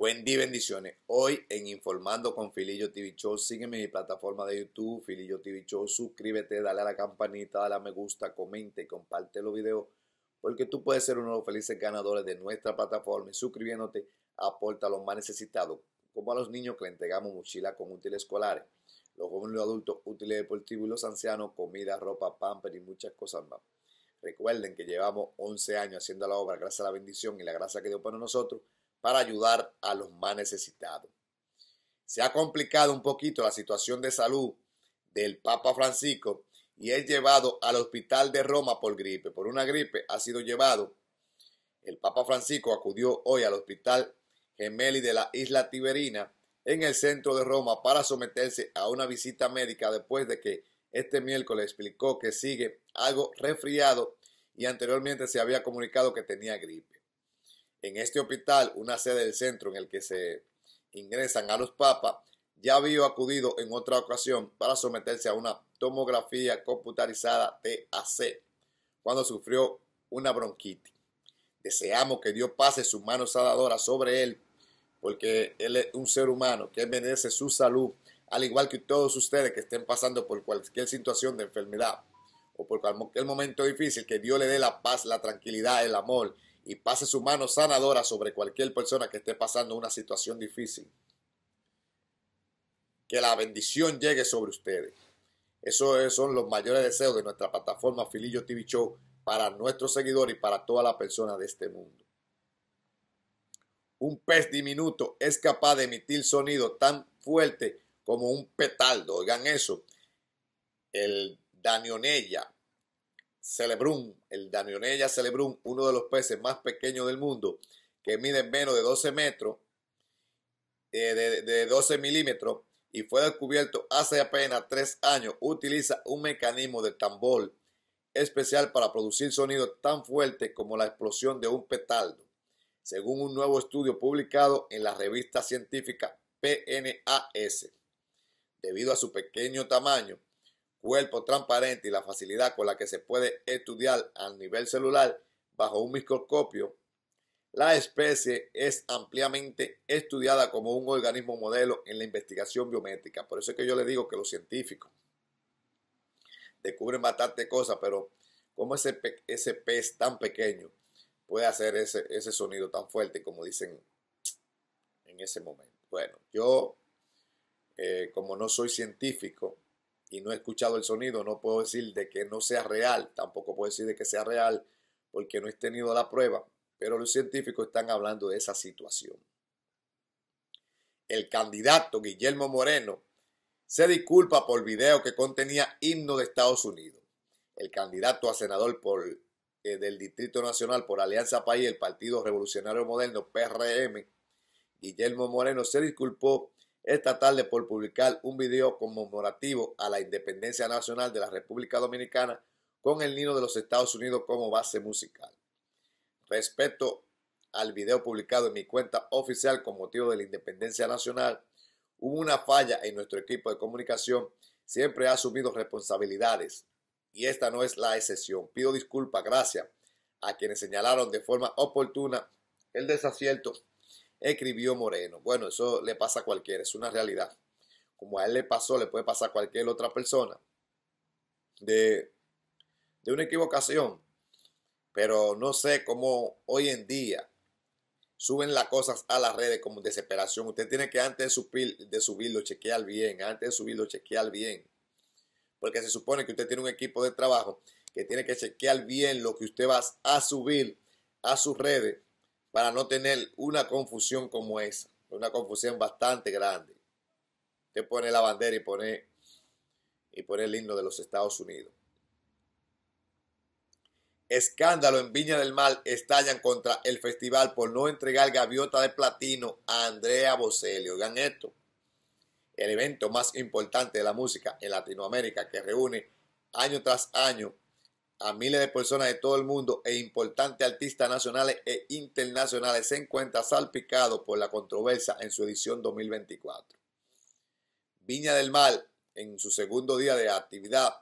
Buen día, bendiciones. Hoy en Informando con Filillo TV Show, sígueme en mi plataforma de YouTube, Filillo TV Show, suscríbete, dale a la campanita, dale a me gusta, comente, comparte los videos, porque tú puedes ser uno de los felices ganadores de nuestra plataforma y suscribiéndote aporta a los más necesitados, como a los niños que le entregamos mochila con útiles escolares, los jóvenes y los adultos útiles deportivos y los ancianos, comida, ropa, pamper y muchas cosas más. Recuerden que llevamos 11 años haciendo la obra gracias a la bendición y la gracia que Dios para nosotros para ayudar a los más necesitados. Se ha complicado un poquito la situación de salud del Papa Francisco y es llevado al hospital de Roma por gripe. Por una gripe ha sido llevado. El Papa Francisco acudió hoy al hospital Gemelli de la isla Tiberina en el centro de Roma para someterse a una visita médica después de que este miércoles explicó que sigue algo resfriado y anteriormente se había comunicado que tenía gripe en este hospital, una sede del centro en el que se ingresan a los papas, ya había acudido en otra ocasión para someterse a una tomografía computarizada TAC cuando sufrió una bronquitis. Deseamos que Dios pase su mano sanadora sobre él, porque él es un ser humano que merece su salud, al igual que todos ustedes que estén pasando por cualquier situación de enfermedad o por cualquier momento difícil, que Dios le dé la paz, la tranquilidad, el amor y pase su mano sanadora sobre cualquier persona que esté pasando una situación difícil. Que la bendición llegue sobre ustedes. Esos son los mayores deseos de nuestra plataforma Filillo TV Show para nuestros seguidores y para todas las personas de este mundo. Un pez diminuto es capaz de emitir sonido tan fuerte como un petardo. Oigan eso. El Danionella Celebrum, el Danionella Celebrum, uno de los peces más pequeños del mundo, que mide menos de 12 metros, eh, de, 12 milímetros, y fue descubierto hace apenas tres años, utiliza un mecanismo de tambor especial para producir sonido tan fuerte como la explosión de un petaldo, según un nuevo estudio publicado en la revista científica PNAS. Debido a su pequeño tamaño, cuerpo transparente y la facilidad con la que se puede estudiar a nivel celular bajo un microscopio, la especie es ampliamente estudiada como un organismo modelo en la investigación biométrica. Por eso es que yo le digo que los científicos descubren bastante cosas, pero cómo ese, ese pez tan pequeño puede hacer ese, sonido tan fuerte como dicen en ese momento. Bueno, yo eh, como no soy científico, y no he escuchado el sonido, no puedo decir de que no sea real, tampoco puedo decir de que sea real porque no he tenido la prueba, pero los científicos están hablando de esa situación. El candidato Guillermo Moreno se disculpa por video que contenía himno de Estados Unidos. El candidato a senador por, eh, del Distrito Nacional por Alianza País, el Partido Revolucionario Moderno, PRM, Guillermo Moreno se disculpó esta tarde por publicar un video conmemorativo a la independencia nacional de la República Dominicana con el Nino de los Estados Unidos como base musical. Respecto al video publicado en mi cuenta oficial con motivo de la independencia nacional, hubo una falla en nuestro equipo de comunicación. Siempre ha asumido responsabilidades y esta no es la excepción. Pido disculpas, gracias a quienes señalaron de forma oportuna el desacierto escribió Moreno. Bueno, eso le pasa a cualquiera, es una realidad. Como a él le pasó, le puede pasar a cualquier otra persona de, de una equivocación. Pero no sé cómo hoy en día suben las cosas a las redes como desesperación. Usted tiene que antes de, subir, de subirlo, chequear bien, antes de subirlo, chequear bien. Porque se supone que usted tiene un equipo de trabajo que tiene que chequear bien lo que usted va a subir a sus redes para no tener una confusión como esa, una confusión bastante grande. Usted pone la bandera y pone, y el himno de los Estados Unidos. Escándalo en Viña del Mar estallan contra el festival por no entregar gaviota de platino a Andrea Bocelli. Oigan esto. El evento más importante de la música en Latinoamérica que reúne año tras año a miles de personas de todo el mundo e importantes artistas nacionales e internacionales se encuentra salpicado por la controversia en su edición 2024. Viña del Mar, en su segundo día de actividad,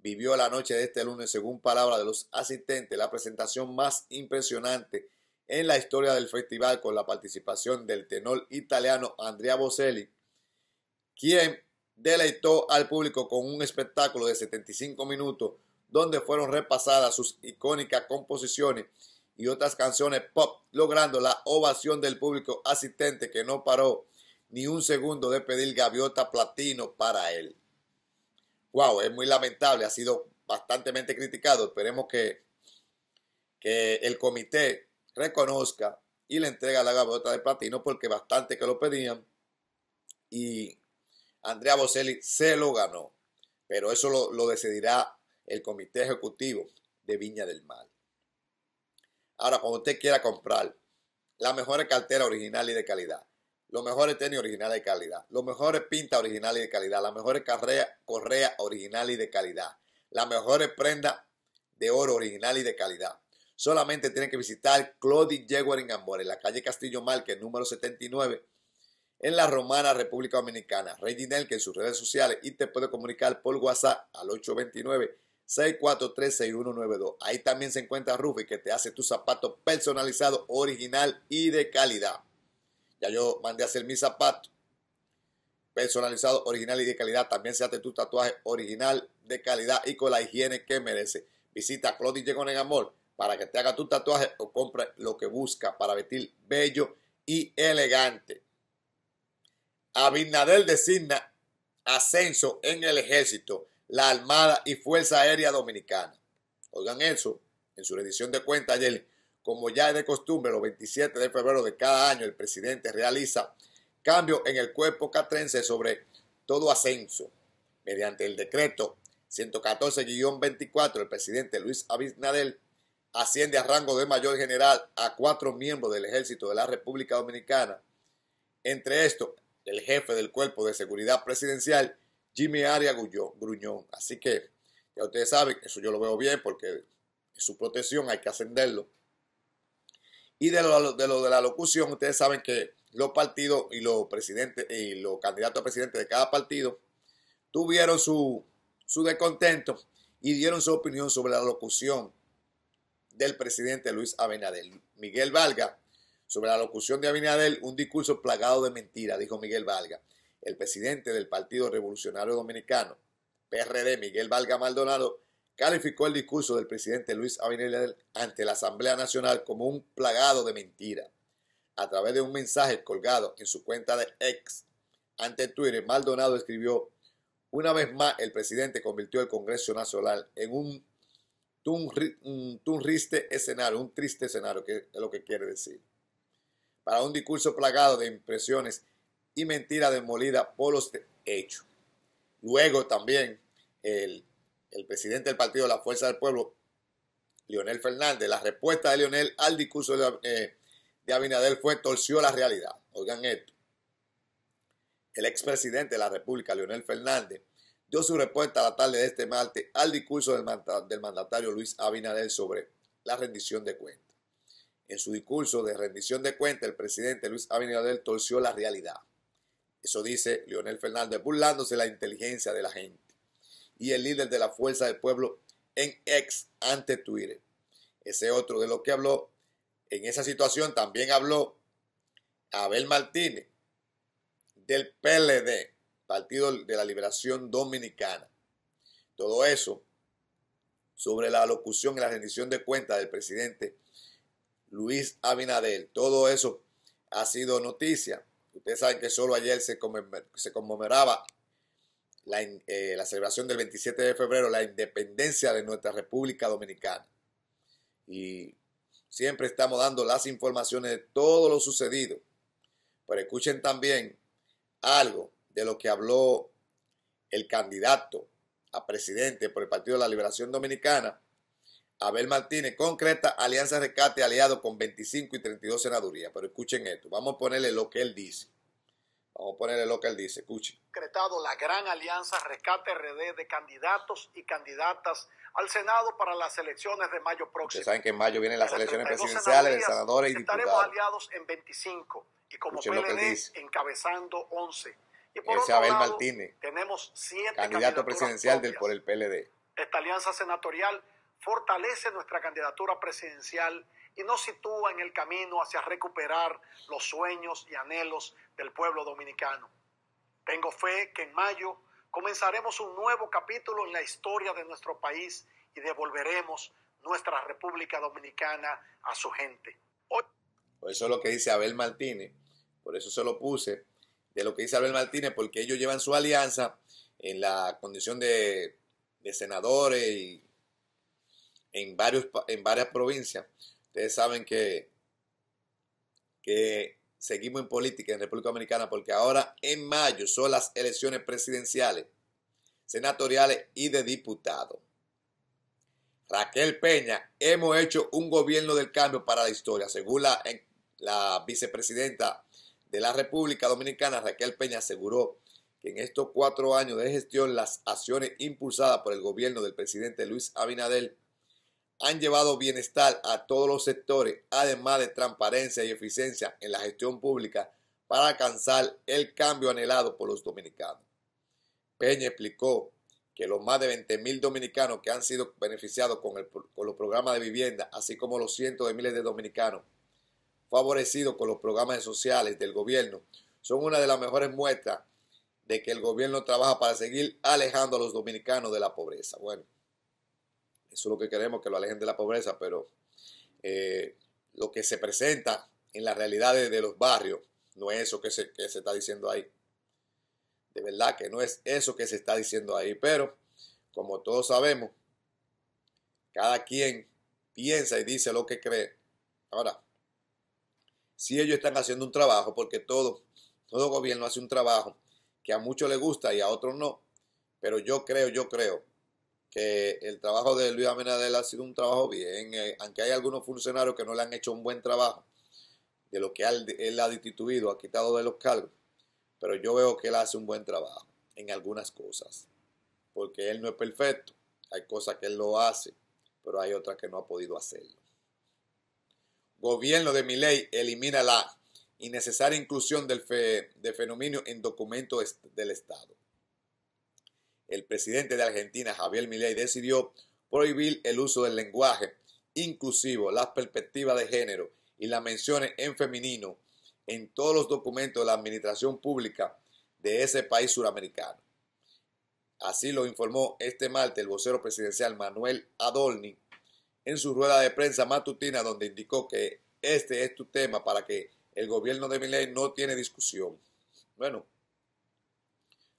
vivió la noche de este lunes, según palabras de los asistentes, la presentación más impresionante en la historia del festival con la participación del tenor italiano Andrea Bocelli, quien deleitó al público con un espectáculo de 75 minutos donde fueron repasadas sus icónicas composiciones y otras canciones pop, logrando la ovación del público asistente que no paró ni un segundo de pedir gaviota platino para él. Wow, es muy lamentable, ha sido bastante criticado. Esperemos que, que el comité reconozca y le entrega la gaviota de platino porque bastante que lo pedían y Andrea Bocelli se lo ganó. Pero eso lo, lo decidirá el comité ejecutivo de Viña del Mar. Ahora, cuando usted quiera comprar la mejor cartera original y de calidad, los mejores tenis originales de calidad, los mejores pintas originales y de calidad, las mejores correa originales y de calidad, las mejores prendas de oro original y de calidad. Solamente tiene que visitar Claudie Jaguar en Amor, en la calle Castillo malque número 79, en la Romana República Dominicana. Reginel, que en sus redes sociales y te puede comunicar por WhatsApp al 829 643-6192. Ahí también se encuentra Rufi, que te hace tu zapato personalizado, original y de calidad. Ya yo mandé a hacer mi zapato personalizado, original y de calidad. También se hace tu tatuaje original, de calidad y con la higiene que merece. Visita Clothing Llegón en Amor para que te haga tu tatuaje o compre lo que busca para vestir bello y elegante. Abinadel designa ascenso en el ejército la Armada y Fuerza Aérea Dominicana. Oigan eso, en su rendición de cuentas ayer, como ya es de costumbre, los 27 de febrero de cada año el presidente realiza cambios en el cuerpo catrense sobre todo ascenso. Mediante el decreto 114-24, el presidente Luis Abinader asciende a rango de mayor general a cuatro miembros del ejército de la República Dominicana. Entre estos, el jefe del cuerpo de seguridad presidencial, Jimmy Arias Gruñón. Así que ya ustedes saben, eso yo lo veo bien porque en su protección hay que ascenderlo. Y de lo, de la locución, ustedes saben que los partidos y los presidentes y los candidatos a presidente de cada partido tuvieron su, descontento y dieron su opinión sobre la locución del presidente Luis Abinadel. Miguel Valga, sobre la locución de Abinadel, un discurso plagado de mentiras, dijo Miguel Valga el presidente del Partido Revolucionario Dominicano, PRD, Miguel Valga Maldonado, calificó el discurso del presidente Luis Abinader ante la Asamblea Nacional como un plagado de mentiras. A través de un mensaje colgado en su cuenta de ex ante Twitter, Maldonado escribió, una vez más el presidente convirtió el Congreso Nacional en un, escenario, un triste escenario, que es lo que quiere decir, para un discurso plagado de impresiones y mentira demolida por los hechos. Luego también el, presidente del partido de la Fuerza del Pueblo, Leonel Fernández, la respuesta de Leonel al discurso de, Abinadel. Eh, Abinader fue torció la realidad. Oigan esto. El expresidente de la República, Leonel Fernández, dio su respuesta a la tarde de este martes al discurso del, mandatario Luis Abinader sobre la rendición de cuentas. En su discurso de rendición de cuentas, el presidente Luis Abinader torció la realidad. Eso dice Leonel Fernández, burlándose la inteligencia de la gente. Y el líder de la Fuerza del Pueblo en ex ante Twitter. Ese otro de lo que habló en esa situación también habló Abel Martínez del PLD, Partido de la Liberación Dominicana. Todo eso sobre la locución y la rendición de cuentas del presidente Luis Abinader. Todo eso ha sido noticia Ustedes saben que solo ayer se, conmemoraba eh, la, celebración del 27 de febrero, la independencia de nuestra República Dominicana. Y siempre estamos dando las informaciones de todo lo sucedido. Pero escuchen también algo de lo que habló el candidato a presidente por el Partido de la Liberación Dominicana, Abel Martínez concreta Alianza Rescate aliado con 25 y 32 senadurías. Pero escuchen esto, vamos a ponerle lo que él dice. Vamos a ponerle lo que él dice, escuchen. Concretado la gran alianza Rescate RD de candidatos y candidatas al Senado para las elecciones de mayo próximo. Ustedes saben que en mayo vienen las elecciones presidenciales de senadores y diputados. Estaremos aliados en 25 y como Escuchen PLD encabezando 11. Y por otro Abel lado, Martínez, tenemos siete candidato presidencial del, por el PLD. Esta alianza senatorial fortalece nuestra candidatura presidencial y nos sitúa en el camino hacia recuperar los sueños y anhelos del pueblo dominicano. Tengo fe que en mayo comenzaremos un nuevo capítulo en la historia de nuestro país y devolveremos nuestra República Dominicana a su gente. Hoy... Pues eso es lo que dice Abel Martínez, por eso se lo puse, de lo que dice Abel Martínez, porque ellos llevan su alianza en la condición de, de senadores y en, varios, en varias provincias. Ustedes saben que, que seguimos en política en República Dominicana porque ahora en mayo son las elecciones presidenciales, senatoriales y de diputados. Raquel Peña, hemos hecho un gobierno del cambio para la historia. Según la, la vicepresidenta de la República Dominicana, Raquel Peña aseguró que en estos cuatro años de gestión las acciones impulsadas por el gobierno del presidente Luis Abinader han llevado bienestar a todos los sectores, además de transparencia y eficiencia en la gestión pública para alcanzar el cambio anhelado por los dominicanos. Peña explicó que los más de 20.000 dominicanos que han sido beneficiados con, el, con, los programas de vivienda, así como los cientos de miles de dominicanos favorecidos con los programas sociales del gobierno, son una de las mejores muestras de que el gobierno trabaja para seguir alejando a los dominicanos de la pobreza. Bueno, eso es lo que queremos, que lo alejen de la pobreza, pero eh, lo que se presenta en las realidades de, los barrios no es eso que se, está diciendo ahí. De verdad que no es eso que se está diciendo ahí, pero como todos sabemos, cada quien piensa y dice lo que cree. Ahora, si ellos están haciendo un trabajo, porque todo, todo gobierno hace un trabajo que a muchos les gusta y a otros no, pero yo creo, yo creo que el trabajo de Luis Amenadel ha sido un trabajo bien, eh, aunque hay algunos funcionarios que no le han hecho un buen trabajo de lo que él ha destituido, ha quitado de los cargos, pero yo veo que él hace un buen trabajo en algunas cosas, porque él no es perfecto, hay cosas que él lo hace, pero hay otras que no ha podido hacerlo. Gobierno de mi ley elimina la innecesaria inclusión del de fenómeno en documentos del Estado el presidente de Argentina, Javier Milei, decidió prohibir el uso del lenguaje inclusivo, las perspectivas de género y las menciones en femenino en todos los documentos de la administración pública de ese país suramericano. Así lo informó este martes el vocero presidencial Manuel Adolny en su rueda de prensa matutina donde indicó que este es tu tema para que el gobierno de Milei no tiene discusión. Bueno,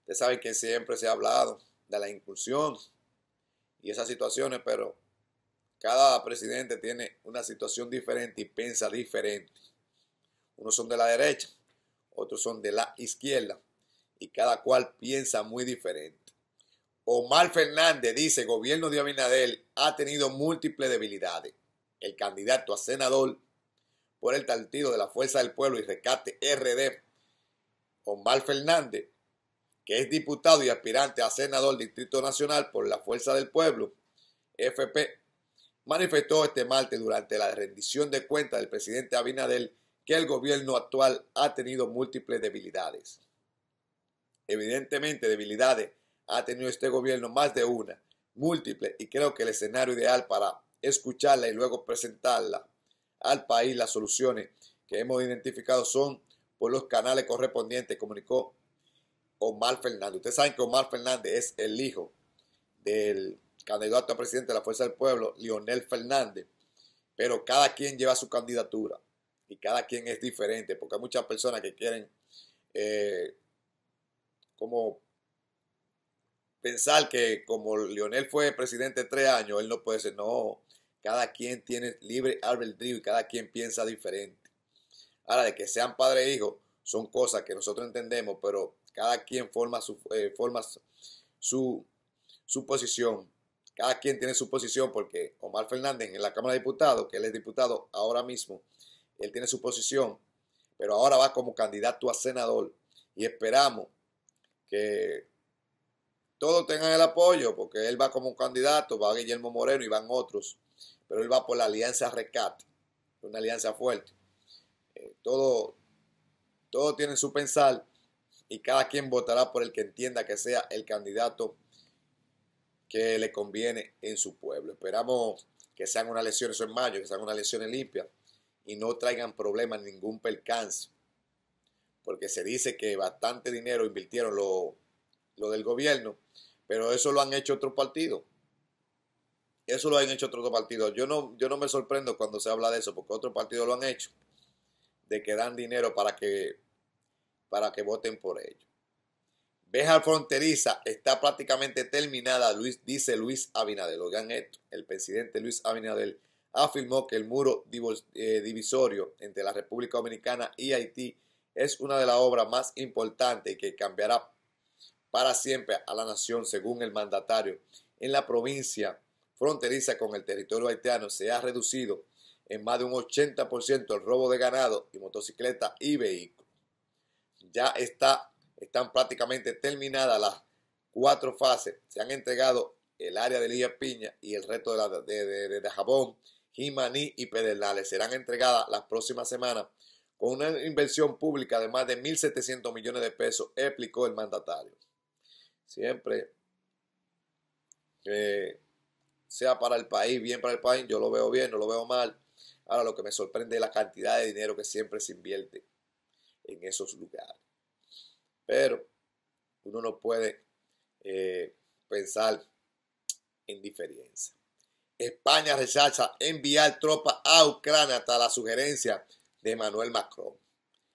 Ustedes saben que siempre se ha hablado de la inclusión y esas situaciones, pero cada presidente tiene una situación diferente y piensa diferente. Unos son de la derecha, otros son de la izquierda y cada cual piensa muy diferente. Omar Fernández dice, gobierno de Abinadel ha tenido múltiples debilidades. El candidato a senador por el partido de la Fuerza del Pueblo y Rescate RD, Omar Fernández, que es diputado y aspirante a senador del Distrito Nacional por la Fuerza del Pueblo, FP, manifestó este martes durante la rendición de cuentas del presidente Abinadel que el gobierno actual ha tenido múltiples debilidades. Evidentemente, debilidades ha tenido este gobierno más de una, múltiples, y creo que el escenario ideal para escucharla y luego presentarla al país las soluciones que hemos identificado son por los canales correspondientes, comunicó Omar Fernández. Ustedes saben que Omar Fernández es el hijo del candidato a presidente de la Fuerza del Pueblo, Lionel Fernández, pero cada quien lleva su candidatura y cada quien es diferente, porque hay muchas personas que quieren eh, como pensar que como Lionel fue presidente tres años, él no puede ser, no, cada quien tiene libre albedrío y cada quien piensa diferente. Ahora, de que sean padre e hijo, son cosas que nosotros entendemos, pero cada quien forma eh, su, su, posición. Cada quien tiene su posición porque Omar Fernández en la Cámara de Diputados, que él es diputado ahora mismo, él tiene su posición, pero ahora va como candidato a senador y esperamos que todos tengan el apoyo, porque él va como un candidato, va Guillermo Moreno y van otros, pero él va por la alianza rescate, una alianza fuerte. Todos eh, todo, todo tienen su pensar y cada quien votará por el que entienda que sea el candidato que le conviene en su pueblo. Esperamos que sean unas elecciones en mayo, que sean unas elecciones limpias y no traigan problemas, ningún percance, porque se dice que bastante dinero invirtieron lo, del gobierno, pero eso lo han hecho otros partidos. Eso lo han hecho otros partidos. Yo no, yo no me sorprendo cuando se habla de eso, porque otros partidos lo han hecho, de que dan dinero para que para que voten por ello. Veja fronteriza está prácticamente terminada, dice Luis Abinadel. Oigan esto, el presidente Luis Abinadel afirmó que el muro eh, divisorio entre la República Dominicana y Haití es una de las obras más importantes que cambiará para siempre a la nación, según el mandatario. En la provincia fronteriza con el territorio haitiano se ha reducido en más de un 80% el robo de ganado y motocicletas y vehículos ya está, están prácticamente terminadas las cuatro fases. Se han entregado el área de Lía Piña y el resto de, la, de, Jabón, Jimaní y Pedernales. Serán entregadas las próximas semanas con una inversión pública de más de 1.700 millones de pesos, explicó el mandatario. Siempre eh, sea para el país, bien para el país, yo lo veo bien, no lo veo mal. Ahora lo que me sorprende es la cantidad de dinero que siempre se invierte en esos lugares. Pero uno no puede eh, pensar en diferencia. España rechaza enviar tropas a Ucrania hasta la sugerencia de Emmanuel Macron.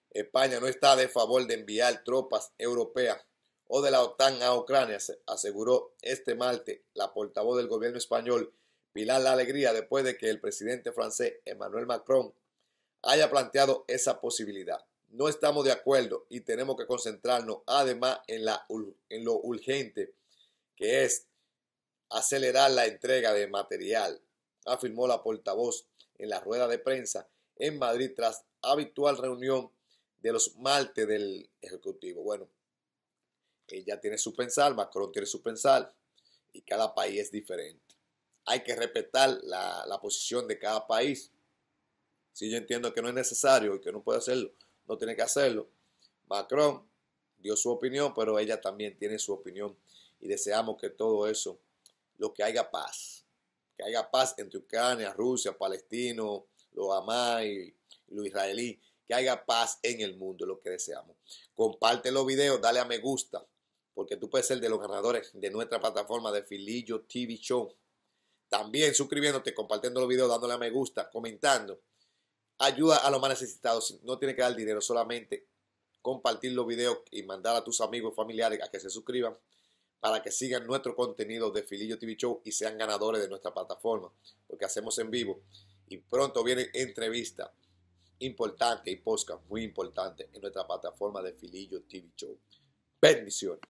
España no está de favor de enviar tropas europeas o de la OTAN a Ucrania, aseguró este martes la portavoz del gobierno español, Pilar La Alegría, después de que el presidente francés Emmanuel Macron haya planteado esa posibilidad no estamos de acuerdo y tenemos que concentrarnos además en, lo urgente que es acelerar la entrega de material, afirmó la portavoz en la rueda de prensa en Madrid tras habitual reunión de los maltes del Ejecutivo. Bueno, ella tiene su pensar, Macron tiene su pensar y cada país es diferente. Hay que respetar la, posición de cada país. Si yo entiendo que no es necesario y que no puede hacerlo, no tiene que hacerlo. Macron dio su opinión, pero ella también tiene su opinión y deseamos que todo eso, lo que haya paz, que haya paz entre Ucrania, Rusia, Palestino, los amai y los israelí. que haya paz en el mundo, lo que deseamos. Comparte los videos, dale a me gusta, porque tú puedes ser de los ganadores de nuestra plataforma de Filillo TV Show. También suscribiéndote, compartiendo los videos, dándole a me gusta, comentando ayuda a los más necesitados. No tiene que dar dinero, solamente compartir los videos y mandar a tus amigos y familiares a que se suscriban para que sigan nuestro contenido de Filillo TV Show y sean ganadores de nuestra plataforma, porque hacemos en vivo y pronto viene entrevista importante y podcast muy importante en nuestra plataforma de Filillo TV Show. Bendiciones.